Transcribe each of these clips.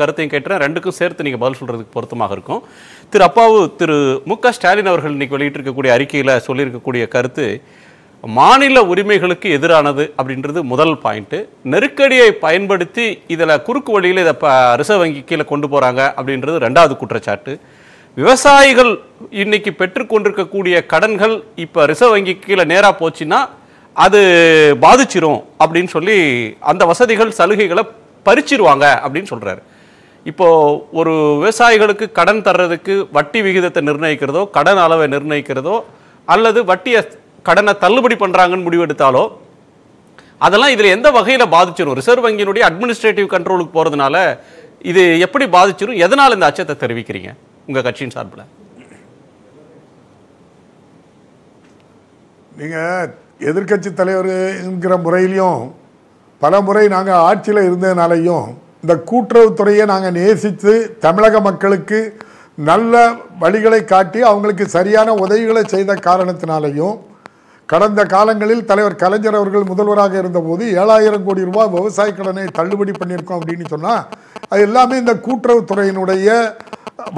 கருத்தையும் கேட்டுறேன் ரெண்டுக்கும் சேர்த்து நீங்கள் பதில் சொல்கிறதுக்கு பொருத்தமாக இருக்கும் திரு அப்பாவு திரு மு க ஸ்டாலின் அவர்கள் இன்றைக்கி வெளியிட்டிருக்கக்கூடிய அறிக்கையில் சொல்லியிருக்கக்கூடிய கருத்து மாநில உரிமைகளுக்கு எதிரானது அப்படின்றது முதல் பாயிண்ட்டு நெருக்கடியை பயன்படுத்தி இதில் குறுக்கு வழியில் இதை இப்போ ரிசர்வ் வங்கி கீழே கொண்டு போகிறாங்க அப்படின்றது ரெண்டாவது குற்றச்சாட்டு விவசாயிகள் இன்னைக்கு பெற்றுக்கொண்டிருக்கக்கூடிய கடன்கள் இப்போ ரிசர்வ் வங்கி கீழே நேராக போச்சுன்னா அது பாதிச்சிரும் அப்படின்னு சொல்லி அந்த வசதிகள் சலுகைகளை பறிச்சிருவாங்க அப்படின்னு சொல்கிறாரு இப்போது ஒரு விவசாயிகளுக்கு கடன் தர்றதுக்கு வட்டி விகிதத்தை நிர்ணயிக்கிறதோ கடன் அளவை நிர்ணயிக்கிறதோ அல்லது வட்டியை கடனை தள்ளுபடி பண்ணுறாங்கன்னு முடிவெடுத்தாலோ அதெல்லாம் இதில் எந்த வகையில் பாதிச்சிடும் ரிசர்வ் வங்கியினுடைய அட்மினிஸ்ட்ரேட்டிவ் கண்ட்ரோலுக்கு போகிறதுனால இது எப்படி பாதிச்சிடும் எதனால் இந்த அச்சத்தை தெரிவிக்கிறீங்க உங்கள் கட்சியின் சார்பில் நீங்கள் எதிர்கட்சி என்கிற முறையிலையும் பல முறை நாங்கள் ஆட்சியில் இருந்ததுனாலையும் இந்த கூட்டுறவுத்துறையை நாங்கள் நேசித்து தமிழக மக்களுக்கு நல்ல வழிகளை காட்டி அவங்களுக்கு சரியான உதவிகளை செய்த காரணத்தினாலையும் கடந்த காலங்களில் தலைவர் கலைஞர் அவர்கள் முதல்வராக இருந்தபோது ஏழாயிரம் கோடி ரூபாய் விவசாய கடனை தள்ளுபடி பண்ணியிருக்கோம் அப்படின்னு சொன்னால் அது எல்லாமே இந்த கூட்டுறவுத்துறையினுடைய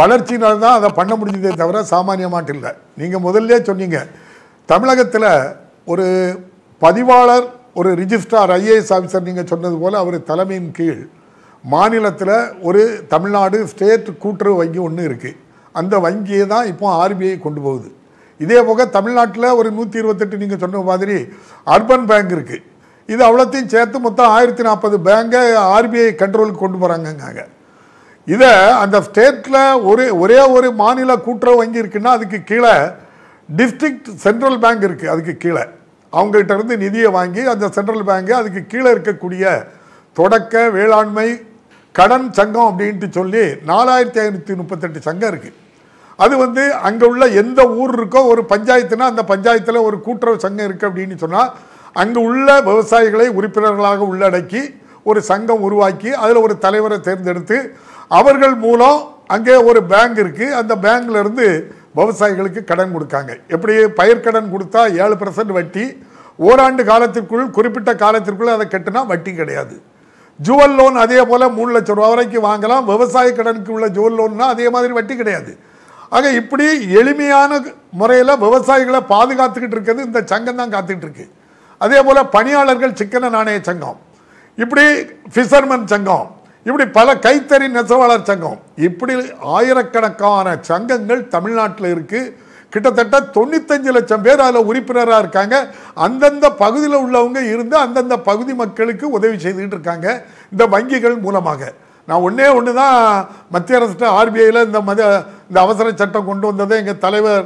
வளர்ச்சியினால் தான் அதை பண்ண முடிஞ்சதே தவிர சாமானிய இல்லை நீங்கள் முதல்ல சொன்னீங்க தமிழகத்தில் ஒரு பதிவாளர் ஒரு ரிஜிஸ்ட்ரார் ஐஏஎஸ் ஆஃபீஸர் நீங்கள் சொன்னது போல் அவர் தலைமையின் கீழ் மாநிலத்தில் ஒரு தமிழ்நாடு ஸ்டேட் கூட்டுறவு வங்கி ஒன்று இருக்குது அந்த வங்கியை தான் இப்போ ஆர்பிஐ கொண்டு போகுது இதே போக தமிழ்நாட்டில் ஒரு நூற்றி இருபத்தெட்டு நீங்கள் சொன்ன மாதிரி அர்பன் பேங்க் இருக்குது இது அவ்வளோத்தையும் சேர்த்து மொத்தம் ஆயிரத்தி நாற்பது பேங்கை ஆர்பிஐ கண்ட்ரோலுக்கு கொண்டு போகிறாங்கங்க இதை அந்த ஸ்டேட்டில் ஒரு ஒரே ஒரு மாநில கூட்டுறவு வங்கி இருக்குன்னா அதுக்கு கீழே டிஸ்ட்ரிக்ட் சென்ட்ரல் பேங்க் இருக்குது அதுக்கு கீழே அவங்ககிட்ட இருந்து நிதியை வாங்கி அந்த சென்ட்ரல் பேங்கு அதுக்கு கீழே இருக்கக்கூடிய தொடக்க வேளாண்மை கடன் சங்கம் அப்படின்ட்டு சொல்லி நாலாயிரத்தி ஐநூற்றி முப்பத்தெட்டு சங்கம் இருக்குது அது வந்து அங்கே உள்ள எந்த ஊர் இருக்கோ ஒரு பஞ்சாயத்துனா அந்த பஞ்சாயத்தில் ஒரு கூட்டுறவு சங்கம் இருக்குது அப்படின்னு சொன்னால் அங்கே உள்ள விவசாயிகளை உறுப்பினர்களாக உள்ளடக்கி ஒரு சங்கம் உருவாக்கி அதில் ஒரு தலைவரை தேர்ந்தெடுத்து அவர்கள் மூலம் அங்கே ஒரு பேங்க் இருக்குது அந்த பேங்க்லேருந்து விவசாயிகளுக்கு கடன் கொடுக்காங்க எப்படி பயிர்க்கடன் கொடுத்தா ஏழு பர்சன்ட் வட்டி ஓராண்டு காலத்திற்குள் குறிப்பிட்ட காலத்திற்குள் அதை கட்டினா வட்டி கிடையாது ஜுவல் லோன் அதே போல் மூணு லட்ச ரூபா வரைக்கும் வாங்கலாம் விவசாய கடனுக்கு உள்ள ஜுவல் லோன்னா அதே மாதிரி வட்டி கிடையாது ஆக இப்படி எளிமையான முறையில் விவசாயிகளை பாதுகாத்துக்கிட்டு இருக்கிறது இந்த சங்கம் தான் காத்துக்கிட்டு இருக்கு அதே போல் பணியாளர்கள் சிக்கன நாணய சங்கம் இப்படி ஃபிஷர்மன் சங்கம் இப்படி பல கைத்தறி நெசவாளர் சங்கம் இப்படி ஆயிரக்கணக்கான சங்கங்கள் தமிழ்நாட்டில் இருக்குது கிட்டத்தட்ட தொண்ணூத்தஞ்சு லட்சம் பேர் அதில் உறுப்பினராக இருக்காங்க அந்தந்த பகுதியில் உள்ளவங்க இருந்து அந்தந்த பகுதி மக்களுக்கு உதவி செய்துக்கிட்டு இருக்காங்க இந்த வங்கிகள் மூலமாக நான் ஒன்றே ஒன்று தான் மத்திய அரசு ஆர்பிஐயில் இந்த மத இந்த அவசர சட்டம் கொண்டு வந்ததை எங்கள் தலைவர்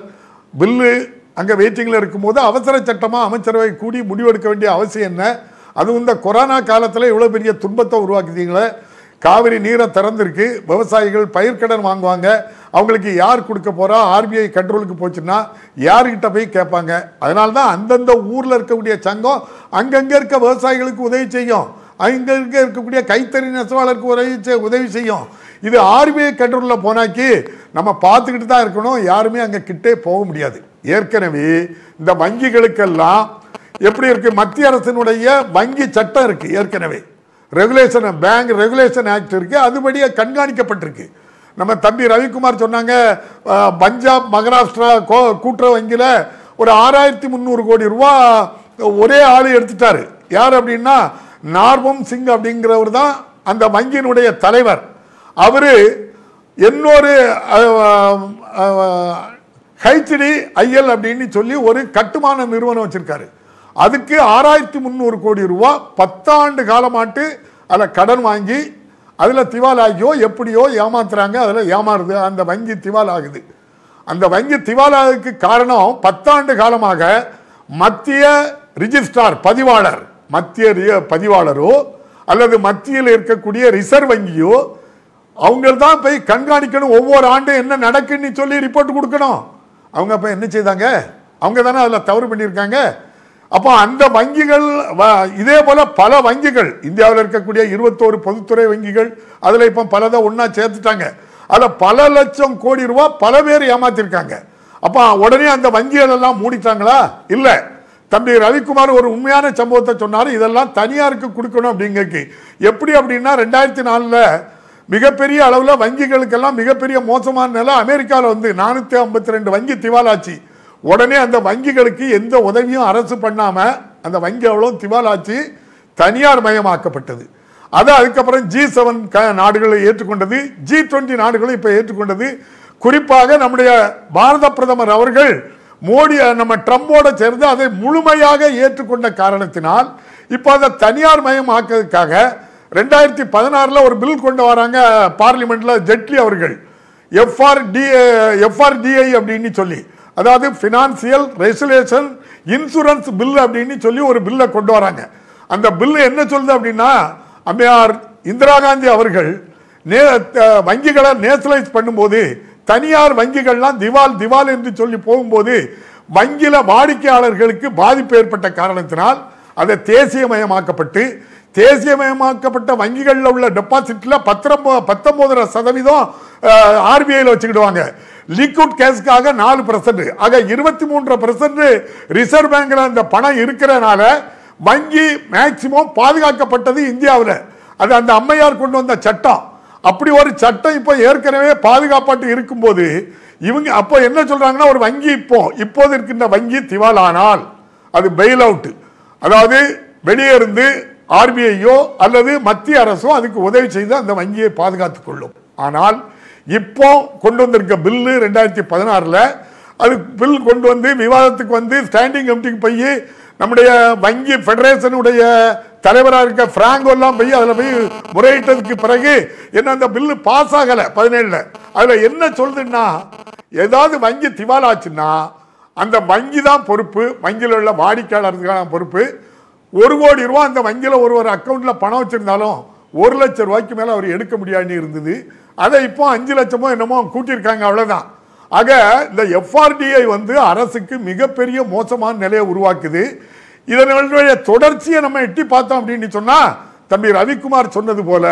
பில்லு அங்கே வெயிட்டிங்கில் இருக்கும்போது அவசர சட்டமாக அமைச்சரவை கூடி முடிவெடுக்க வேண்டிய அவசியம் என்ன அதுவும் இந்த கொரோனா காலத்தில் இவ்வளோ பெரிய துன்பத்தை உருவாக்குதீங்களே காவிரி நீரை திறந்திருக்கு விவசாயிகள் பயிர்க்கடன் வாங்குவாங்க அவங்களுக்கு யார் கொடுக்க போகிறா ஆர்பிஐ கண்ட்ரோலுக்கு போச்சுன்னா யார்கிட்ட போய் கேட்பாங்க அதனால தான் அந்தந்த ஊரில் இருக்கக்கூடிய சங்கம் அங்கங்கே இருக்க விவசாயிகளுக்கு உதவி செய்யும் அங்கே இருக்கக்கூடிய கைத்தறி நெசவாளருக்கு உதவி உதவி செய்யும் இது ஆர்பிஐ கண்ட்ரோலில் போனாக்கி நம்ம பார்த்துக்கிட்டு தான் இருக்கணும் யாருமே அங்கே கிட்டே போக முடியாது ஏற்கனவே இந்த வங்கிகளுக்கெல்லாம் எப்படி இருக்குது மத்திய அரசினுடைய வங்கி சட்டம் இருக்குது ஏற்கனவே ரெகுலேஷன் பேங்க் ரெகுலேஷன் ஆக்ட் இருக்குது அதுபடியே கண்காணிக்கப்பட்டிருக்கு நம்ம தம்பி ரவிக்குமார் சொன்னாங்க பஞ்சாப் மகாராஷ்டிரா கூட்டுற வங்கியில் ஒரு ஆறாயிரத்தி முந்நூறு கோடி ரூபா ஒரே ஆள் எடுத்துட்டாரு யார் அப்படின்னா நார்மம் சிங் அப்படிங்கிறவர் தான் அந்த வங்கியினுடைய தலைவர் அவர் இன்னொரு ஹைச்டி ஐஎல் அப்படின்னு சொல்லி ஒரு கட்டுமான நிறுவனம் வச்சுருக்காரு அதுக்கு ஆறாயிரத்தி முந்நூறு கோடி ரூபா பத்தாண்டு காலமாட்டு அதில் கடன் வாங்கி அதில் திவால் ஆகியோ எப்படியோ ஏமாத்துறாங்க அதில் ஏமாறுது அந்த வங்கி திவால் ஆகுது அந்த வங்கி திவால் ஆகுதுக்கு காரணம் பத்தாண்டு காலமாக மத்திய ரிஜிஸ்ட்ரார் பதிவாளர் மத்திய பதிவாளரோ அல்லது மத்தியில் இருக்கக்கூடிய ரிசர்வ் வங்கியோ அவங்கள்தான் தான் போய் கண்காணிக்கணும் ஒவ்வொரு ஆண்டு என்ன நடக்குன்னு சொல்லி ரிப்போர்ட் கொடுக்கணும் அவங்க அப்போ என்ன செய்தாங்க அவங்க தானே அதில் தவறு பண்ணியிருக்காங்க அப்போ அந்த வங்கிகள் இதே போல் பல வங்கிகள் இந்தியாவில் இருக்கக்கூடிய இருபத்தோரு பொதுத்துறை வங்கிகள் அதில் இப்போ பலதை ஒன்றா சேர்த்துட்டாங்க அதில் பல லட்சம் கோடி ரூபா பல பேர் ஏமாத்திருக்காங்க அப்போ உடனே அந்த வங்கிகள் எல்லாம் மூடிட்டாங்களா இல்லை தம்பி ரவிக்குமார் ஒரு உண்மையான சம்பவத்தை சொன்னார் இதெல்லாம் தனியாருக்கு கொடுக்கணும் அப்படிங்கிறக்கு எப்படி அப்படின்னா ரெண்டாயிரத்தி நாலில் மிகப்பெரிய அளவில் வங்கிகளுக்கெல்லாம் மிகப்பெரிய மோசமான நிலை அமெரிக்காவில் வந்து நானூற்றி ஐம்பத்தி ரெண்டு வங்கி திவாலாச்சு உடனே அந்த வங்கிகளுக்கு எந்த உதவியும் அரசு பண்ணாமல் அந்த வங்கி அவ்வளோ திவாலாச்சு தனியார் மயமாக்கப்பட்டது அது அதுக்கப்புறம் ஜி செவன் க நாடுகளை ஏற்றுக்கொண்டது ஜி டுவெண்ட்டி நாடுகளும் இப்போ ஏற்றுக்கொண்டது குறிப்பாக நம்முடைய பாரத பிரதமர் அவர்கள் மோடி நம்ம ட்ரம்போட சேர்ந்து அதை முழுமையாக ஏற்றுக்கொண்ட காரணத்தினால் இப்போ அதை தனியார் மயம் ஆக்கிறதுக்காக ரெண்டாயிரத்தி பதினாறில் ஒரு பில் கொண்டு வராங்க பார்லிமெண்ட்டில் ஜெட்லி அவர்கள் எஃப்ஆர்டிஏ எஃப்ஆர்டிஐ அப்படின்னு சொல்லி அதாவது ஃபினான்சியல் ரெசுலேஷன் இன்சூரன்ஸ் பில் அப்படின்னு சொல்லி ஒரு பில்லை கொண்டு வராங்க அந்த பில்லு என்ன சொல்லுது அப்படின்னா அம்மையார் இந்திரா காந்தி அவர்கள் நே வங்கிகளை நேஷனலைஸ் பண்ணும்போது தனியார் வங்கிகள்லாம் திவால் திவால் என்று சொல்லி போகும்போது வங்கியில் வாடிக்கையாளர்களுக்கு பாதிப்பு ஏற்பட்ட காரணத்தினால் அதை தேசியமயமாக்கப்பட்டு தேசியமயமாக்கப்பட்ட வங்கிகளில் உள்ள டெபாசிட்டில் பத்திரம் பத்தொம்போதரை சதவீதம் ஆர்பிஐயில் வச்சுக்கிடுவாங்க லிக்விட் கேஸ்க்காக நாலு பர்சன்ட் ஆக இருபத்தி மூன்று பர்சன்ட் ரிசர்வ் பேங்கில் அந்த பணம் இருக்கிறனால வங்கி மேக்சிமம் பாதுகாக்கப்பட்டது இந்தியாவில் அது அந்த அம்மையார் கொண்டு வந்த சட்டம் அப்படி ஒரு சட்டம் இப்போ ஏற்கனவே பாதுகாப்பாட்டு இருக்கும்போது இவங்க அப்போ என்ன சொல்கிறாங்கன்னா ஒரு வங்கி இப்போ இப்போது இருக்கின்ற வங்கி திவாலானால் அது பெயில் அவுட் அதாவது வெளியே இருந்து ஆர்பிஐயோ அல்லது மத்திய அரசோ அதுக்கு உதவி செய்து அந்த வங்கியை பாதுகாத்துக் கொள்ளும் ஆனால் இப்போ கொண்டு வந்திருக்க பில்லு ரெண்டாயிரத்தி பதினாறில் அது பில் கொண்டு வந்து விவாதத்துக்கு வந்து ஸ்டாண்டிங் கமிட்டிக்கு போய் நம்முடைய வங்கி ஃபெடரேஷனுடைய தலைவராக இருக்க ஃப்ராங்கோலாம் போய் அதில் போய் முறையிட்டதுக்கு பிறகு என்ன அந்த பில்லு பாஸ் ஆகலை பதினேழில் அதில் என்ன சொல்லுதுன்னா ஏதாவது வங்கி ஆச்சுன்னா அந்த வங்கி தான் பொறுப்பு வங்கியில் உள்ள வாடிக்கையாளர்களுக்கான பொறுப்பு ஒரு கோடி ரூபா அந்த வங்கியில் ஒரு ஒரு அக்கௌண்ட்டில் பணம் வச்சுருந்தாலும் ஒரு லட்சம் ரூபாய்க்கு மேலே அவர் எடுக்க முடியாதுன்னு இருந்தது அதை இப்போ அஞ்சு லட்சமோ என்னமோ கூட்டியிருக்காங்க அவ்வளோதான் ஆக இந்த எஃப்ஆர்டிஐ வந்து அரசுக்கு மிகப்பெரிய மோசமான நிலையை உருவாக்குது இதனுடைய தொடர்ச்சியை நம்ம எட்டி பார்த்தோம் அப்படின்னு சொன்னால் தம்பி ரவிக்குமார் சொன்னது போல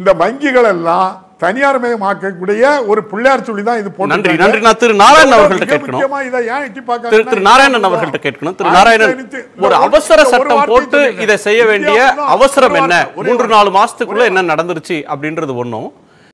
இந்த வங்கிகள் எல்லாம் தனியார் மயமாக்கக்கூடிய ஒரு பிள்ளையார் சொல்லி தான் இது நன்றி நன்றி நான் திரு நாராயணன் அவர்கள்ட்ட கேட்கணும் இதை ஏன் எட்டி திரு திரு நாராயணன் அவர்கள்ட்ட கேட்கணும் திரு நாராயணன் ஒரு அவசர சட்டம் போட்டு இதை செய்ய வேண்டிய அவசரம் என்ன மூன்று நாலு மாசத்துக்குள்ள என்ன நடந்துருச்சு அப்படின்றது ஒன்றும்